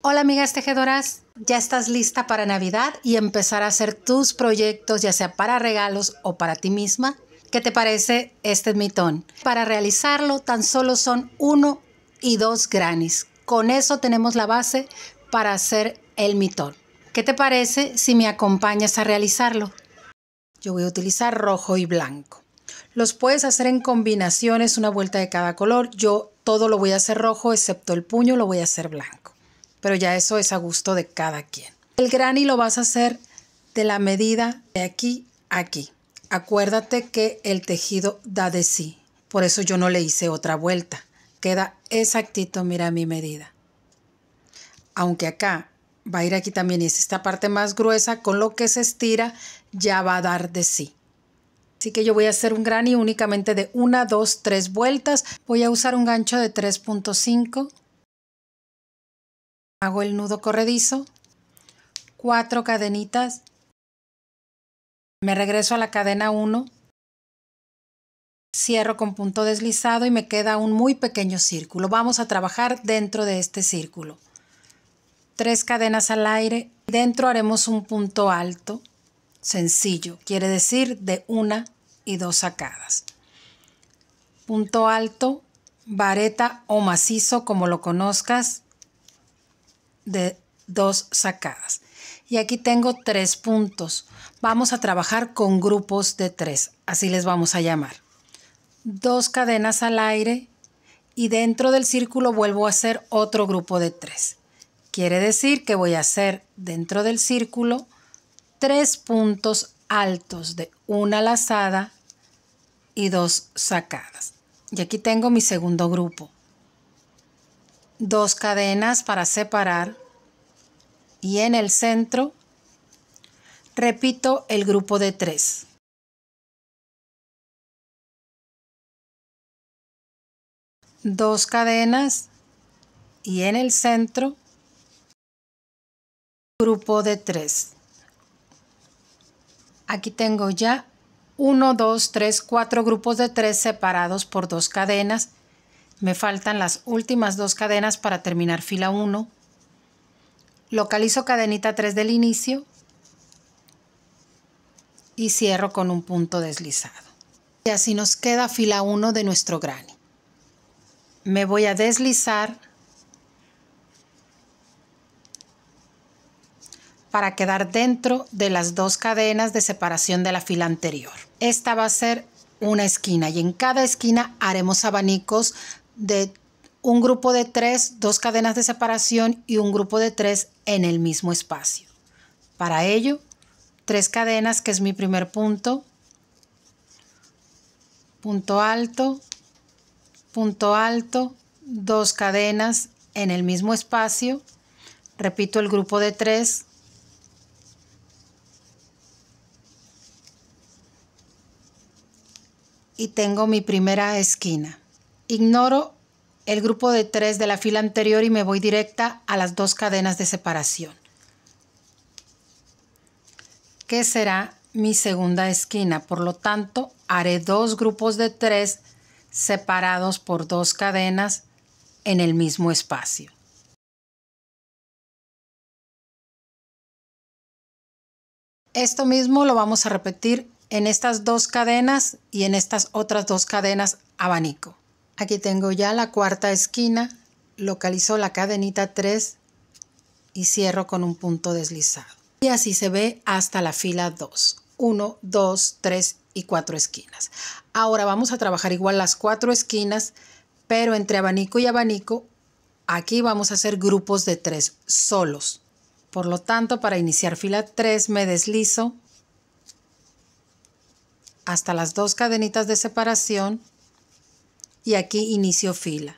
Hola amigas tejedoras, ya estás lista para Navidad y empezar a hacer tus proyectos, ya sea para regalos o para ti misma. ¿Qué te parece este mitón? Para realizarlo tan solo son uno y dos granis. Con eso tenemos la base para hacer el mitón. ¿Qué te parece si me acompañas a realizarlo? Yo voy a utilizar rojo y blanco. Los puedes hacer en combinaciones, una vuelta de cada color. Yo todo lo voy a hacer rojo, excepto el puño lo voy a hacer blanco pero ya eso es a gusto de cada quien. El granny lo vas a hacer de la medida de aquí a aquí. Acuérdate que el tejido da de sí, por eso yo no le hice otra vuelta. Queda exactito, mira mi medida. Aunque acá va a ir aquí también y es esta parte más gruesa, con lo que se estira ya va a dar de sí. Así que yo voy a hacer un granny únicamente de una, dos, tres vueltas. Voy a usar un gancho de 3.5 Hago el nudo corredizo, cuatro cadenitas, me regreso a la cadena 1, cierro con punto deslizado y me queda un muy pequeño círculo. Vamos a trabajar dentro de este círculo. Tres cadenas al aire, dentro haremos un punto alto, sencillo, quiere decir de una y dos sacadas. Punto alto, vareta o macizo como lo conozcas, de dos sacadas. Y aquí tengo tres puntos. Vamos a trabajar con grupos de tres, así les vamos a llamar. Dos cadenas al aire y dentro del círculo vuelvo a hacer otro grupo de tres. Quiere decir que voy a hacer dentro del círculo tres puntos altos de una lazada y dos sacadas. Y aquí tengo mi segundo grupo dos cadenas para separar y en el centro repito el grupo de tres. Dos cadenas y en el centro grupo de tres. Aquí tengo ya 1, dos 3, cuatro grupos de tres separados por dos cadenas me faltan las últimas dos cadenas para terminar fila 1. Localizo cadenita 3 del inicio y cierro con un punto deslizado. Y así nos queda fila 1 de nuestro granny. Me voy a deslizar para quedar dentro de las dos cadenas de separación de la fila anterior. Esta va a ser una esquina y en cada esquina haremos abanicos de un grupo de tres, dos cadenas de separación y un grupo de tres en el mismo espacio. Para ello, tres cadenas, que es mi primer punto, punto alto, punto alto, dos cadenas en el mismo espacio, repito el grupo de tres, y tengo mi primera esquina. Ignoro el grupo de tres de la fila anterior y me voy directa a las dos cadenas de separación, que será mi segunda esquina. Por lo tanto, haré dos grupos de tres separados por dos cadenas en el mismo espacio. Esto mismo lo vamos a repetir en estas dos cadenas y en estas otras dos cadenas abanico. Aquí tengo ya la cuarta esquina, localizo la cadenita 3 y cierro con un punto deslizado. Y así se ve hasta la fila 2. 1, 2, 3 y 4 esquinas. Ahora vamos a trabajar igual las cuatro esquinas, pero entre abanico y abanico, aquí vamos a hacer grupos de 3 solos. Por lo tanto, para iniciar fila 3 me deslizo hasta las dos cadenitas de separación y aquí inicio fila.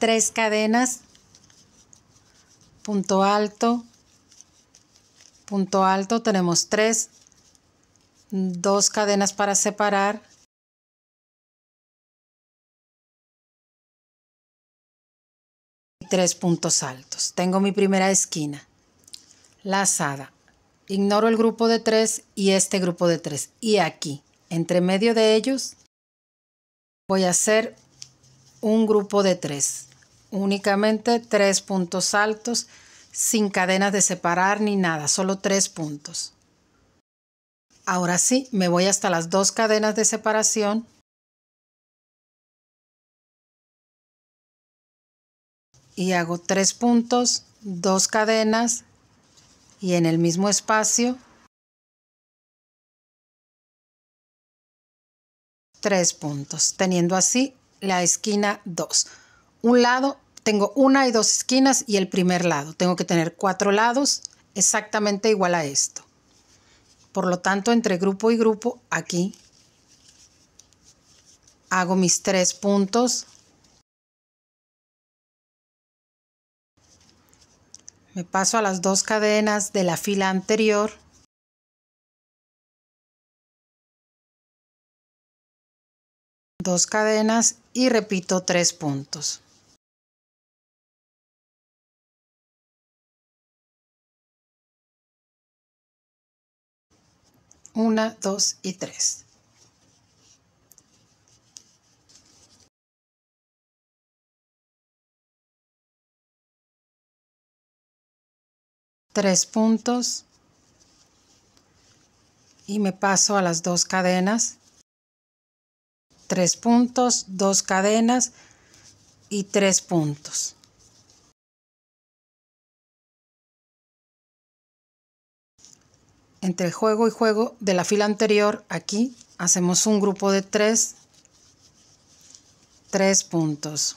Tres cadenas, punto alto, punto alto, tenemos tres, dos cadenas para separar, y tres puntos altos. Tengo mi primera esquina, lazada. Ignoro el grupo de tres y este grupo de tres. Y aquí, entre medio de ellos, voy a hacer un grupo de tres, únicamente tres puntos altos, sin cadenas de separar ni nada, solo tres puntos. Ahora sí, me voy hasta las dos cadenas de separación. Y hago tres puntos, dos cadenas y en el mismo espacio tres puntos, teniendo así la esquina 2. Un lado, tengo una y dos esquinas y el primer lado. Tengo que tener cuatro lados exactamente igual a esto. Por lo tanto, entre grupo y grupo, aquí hago mis tres puntos. Me paso a las dos cadenas de la fila anterior dos cadenas y repito tres puntos. Una, dos y tres. Tres puntos y me paso a las dos cadenas tres puntos, dos cadenas y tres puntos. Entre juego y juego de la fila anterior, aquí hacemos un grupo de tres, tres puntos.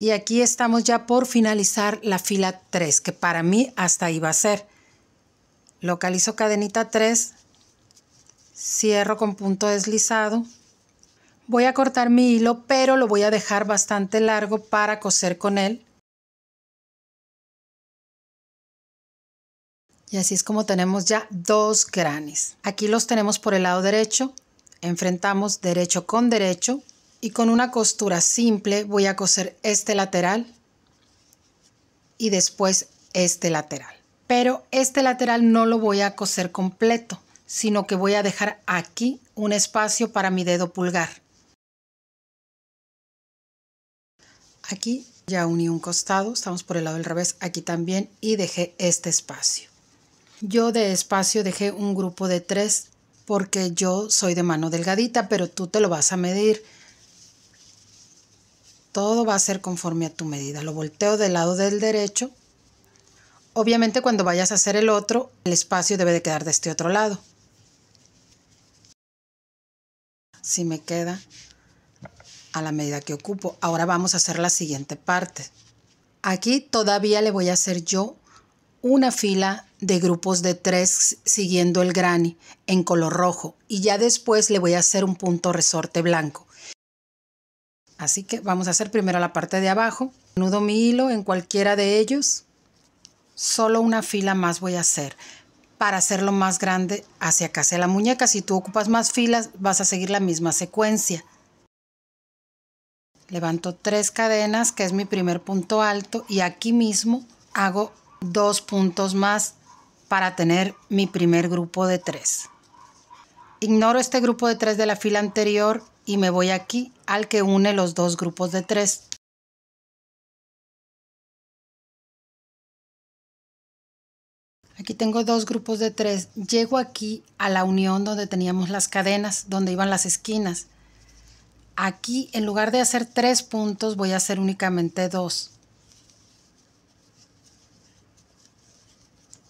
Y aquí estamos ya por finalizar la fila 3, que para mí hasta ahí va a ser. Localizo cadenita 3, cierro con punto deslizado. Voy a cortar mi hilo, pero lo voy a dejar bastante largo para coser con él. Y así es como tenemos ya dos granes. Aquí los tenemos por el lado derecho, enfrentamos derecho con derecho y con una costura simple voy a coser este lateral y después este lateral. Pero este lateral no lo voy a coser completo, sino que voy a dejar aquí un espacio para mi dedo pulgar. Aquí ya uní un costado, estamos por el lado del revés, aquí también y dejé este espacio. Yo de espacio dejé un grupo de tres porque yo soy de mano delgadita, pero tú te lo vas a medir. Todo va a ser conforme a tu medida. Lo volteo del lado del derecho. Obviamente cuando vayas a hacer el otro, el espacio debe de quedar de este otro lado. si me queda a la medida que ocupo. Ahora vamos a hacer la siguiente parte. Aquí todavía le voy a hacer yo una fila de grupos de tres siguiendo el granny en color rojo y ya después le voy a hacer un punto resorte blanco. Así que vamos a hacer primero la parte de abajo. Nudo mi hilo en cualquiera de ellos. Solo una fila más voy a hacer para hacerlo más grande hacia acá, hacia la muñeca. Si tú ocupas más filas, vas a seguir la misma secuencia. Levanto tres cadenas, que es mi primer punto alto, y aquí mismo hago dos puntos más para tener mi primer grupo de tres. Ignoro este grupo de tres de la fila anterior y me voy aquí al que une los dos grupos de tres. Aquí tengo dos grupos de tres. Llego aquí a la unión donde teníamos las cadenas, donde iban las esquinas. Aquí, en lugar de hacer tres puntos, voy a hacer únicamente dos.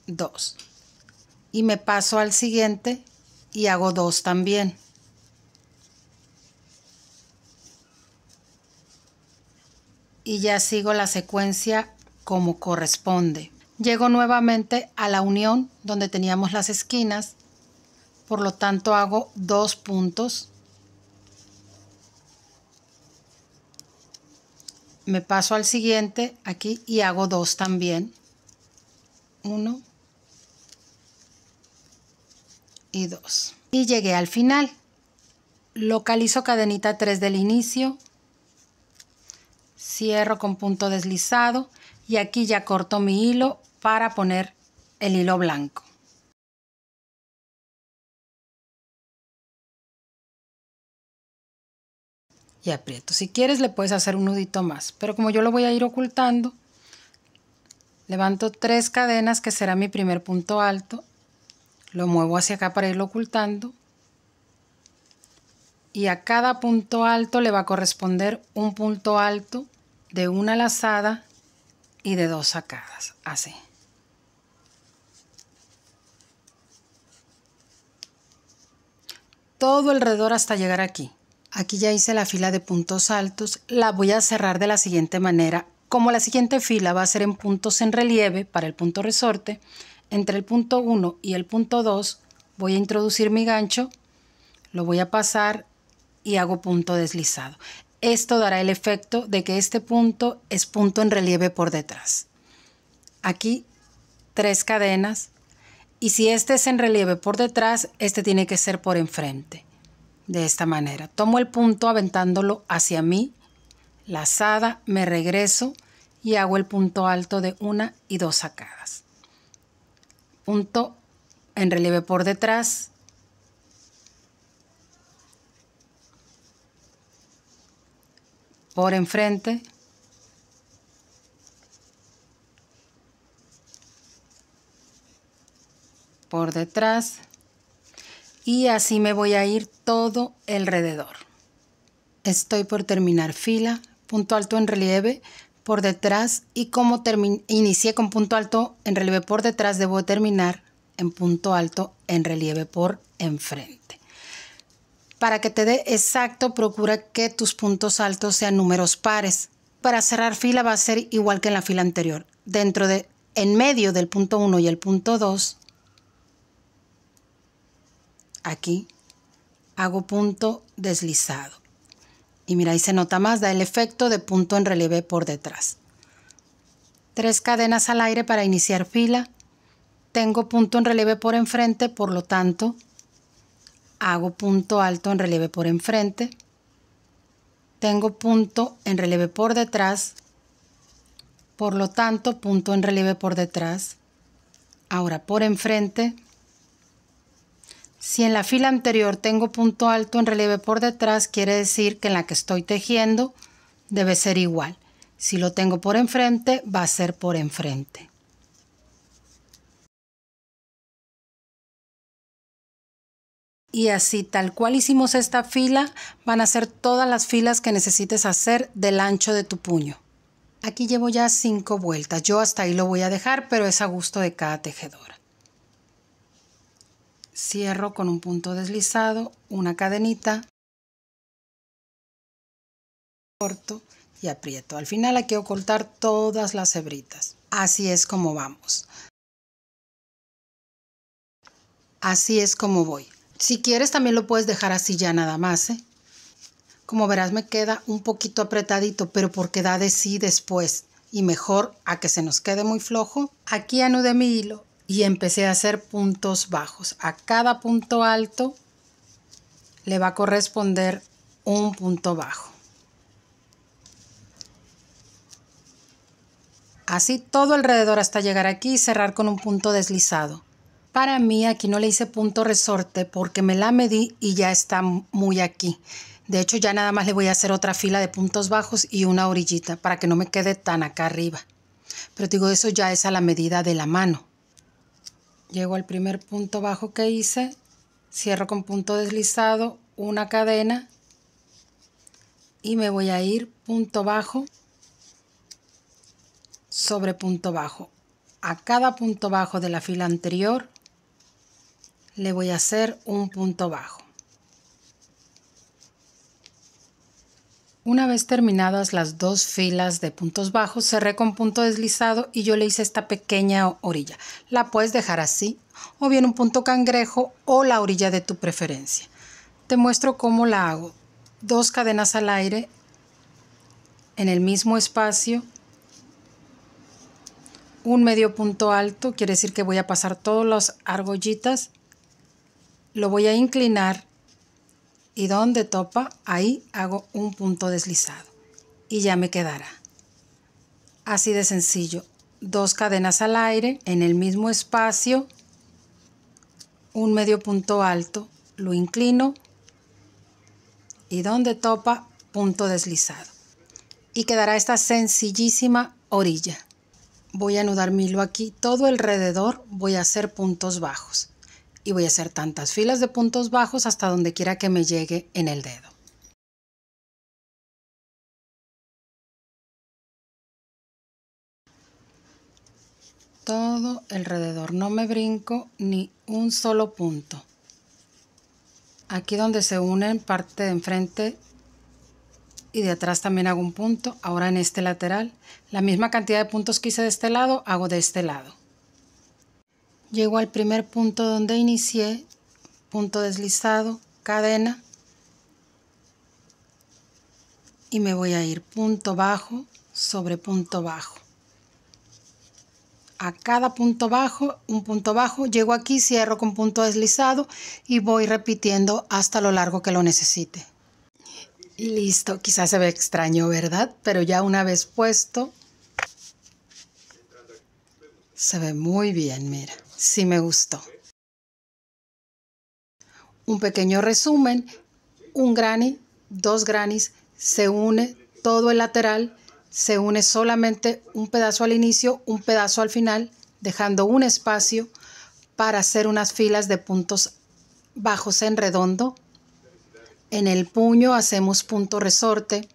Dos. Y me paso al siguiente y hago dos también. Y ya sigo la secuencia como corresponde. Llego nuevamente a la unión donde teníamos las esquinas, por lo tanto hago dos puntos. Me paso al siguiente aquí y hago dos también. Uno y dos. Y llegué al final. Localizo cadenita 3 del inicio. Cierro con punto deslizado y aquí ya corto mi hilo para poner el hilo blanco. Y aprieto. Si quieres le puedes hacer un nudito más, pero como yo lo voy a ir ocultando, levanto tres cadenas que será mi primer punto alto, lo muevo hacia acá para irlo ocultando y a cada punto alto le va a corresponder un punto alto de una lazada y de dos sacadas, así. Todo alrededor hasta llegar aquí. Aquí ya hice la fila de puntos altos, la voy a cerrar de la siguiente manera. Como la siguiente fila va a ser en puntos en relieve para el punto resorte, entre el punto 1 y el punto 2 voy a introducir mi gancho, lo voy a pasar y hago punto deslizado. Esto dará el efecto de que este punto es punto en relieve por detrás. Aquí tres cadenas y si este es en relieve por detrás, este tiene que ser por enfrente. De esta manera, tomo el punto aventándolo hacia mí, lazada, me regreso y hago el punto alto de una y dos sacadas. Punto en relieve por detrás, por enfrente. por detrás y así me voy a ir todo alrededor. Estoy por terminar fila, punto alto en relieve por detrás y como inicié con punto alto en relieve por detrás debo terminar en punto alto en relieve por enfrente. Para que te dé exacto, procura que tus puntos altos sean números pares. Para cerrar fila va a ser igual que en la fila anterior. Dentro de, en medio del punto 1 y el punto 2, aquí hago punto deslizado. Y mira, ahí se nota más, da el efecto de punto en relieve por detrás. Tres cadenas al aire para iniciar fila. Tengo punto en relieve por enfrente, por lo tanto, hago punto alto en relieve por enfrente, tengo punto en relieve por detrás, por lo tanto punto en relieve por detrás, ahora por enfrente. Si en la fila anterior tengo punto alto en relieve por detrás, quiere decir que en la que estoy tejiendo debe ser igual. Si lo tengo por enfrente, va a ser por enfrente. y así tal cual hicimos esta fila, van a ser todas las filas que necesites hacer del ancho de tu puño. Aquí llevo ya cinco vueltas, yo hasta ahí lo voy a dejar, pero es a gusto de cada tejedora. Cierro con un punto deslizado, una cadenita, corto y aprieto. Al final hay que ocultar todas las hebritas. Así es como vamos. Así es como voy. Si quieres también lo puedes dejar así ya nada más, ¿eh? Como verás me queda un poquito apretadito, pero porque da de sí después. Y mejor a que se nos quede muy flojo. Aquí anude mi hilo y empecé a hacer puntos bajos. A cada punto alto le va a corresponder un punto bajo. Así todo alrededor hasta llegar aquí y cerrar con un punto deslizado. Para mí aquí no le hice punto resorte porque me la medí y ya está muy aquí. De hecho ya nada más le voy a hacer otra fila de puntos bajos y una orillita para que no me quede tan acá arriba. Pero digo, eso ya es a la medida de la mano. Llego al primer punto bajo que hice, cierro con punto deslizado, una cadena y me voy a ir punto bajo sobre punto bajo. A cada punto bajo de la fila anterior le voy a hacer un punto bajo. Una vez terminadas las dos filas de puntos bajos, cerré con punto deslizado y yo le hice esta pequeña orilla. La puedes dejar así, o bien un punto cangrejo o la orilla de tu preferencia. Te muestro cómo la hago. Dos cadenas al aire en el mismo espacio. Un medio punto alto, quiere decir que voy a pasar todas las argollitas lo voy a inclinar y donde topa, ahí hago un punto deslizado y ya me quedará. Así de sencillo, dos cadenas al aire en el mismo espacio, un medio punto alto, lo inclino y donde topa, punto deslizado. Y quedará esta sencillísima orilla. Voy a anudar mi hilo aquí, todo alrededor voy a hacer puntos bajos y voy a hacer tantas filas de puntos bajos hasta donde quiera que me llegue en el dedo. Todo alrededor, no me brinco ni un solo punto. Aquí donde se unen parte de enfrente y de atrás también hago un punto. Ahora en este lateral, la misma cantidad de puntos que hice de este lado, hago de este lado. Llego al primer punto donde inicié, punto deslizado, cadena. Y me voy a ir punto bajo sobre punto bajo. A cada punto bajo, un punto bajo, llego aquí, cierro con punto deslizado y voy repitiendo hasta lo largo que lo necesite. Y listo, quizás se ve extraño, ¿verdad? Pero ya una vez puesto, se ve muy bien, mira si me gustó. Un pequeño resumen, un granny, dos grannies, se une todo el lateral, se une solamente un pedazo al inicio, un pedazo al final, dejando un espacio para hacer unas filas de puntos bajos en redondo. En el puño hacemos punto resorte.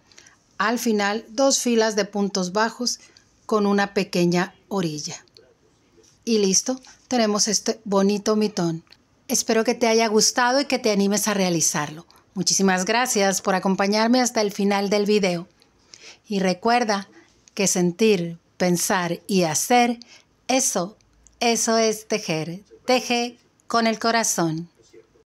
Al final, dos filas de puntos bajos con una pequeña orilla. Y listo, tenemos este bonito mitón. Espero que te haya gustado y que te animes a realizarlo. Muchísimas gracias por acompañarme hasta el final del video. Y recuerda que sentir, pensar y hacer, eso, eso es tejer. Teje con el corazón.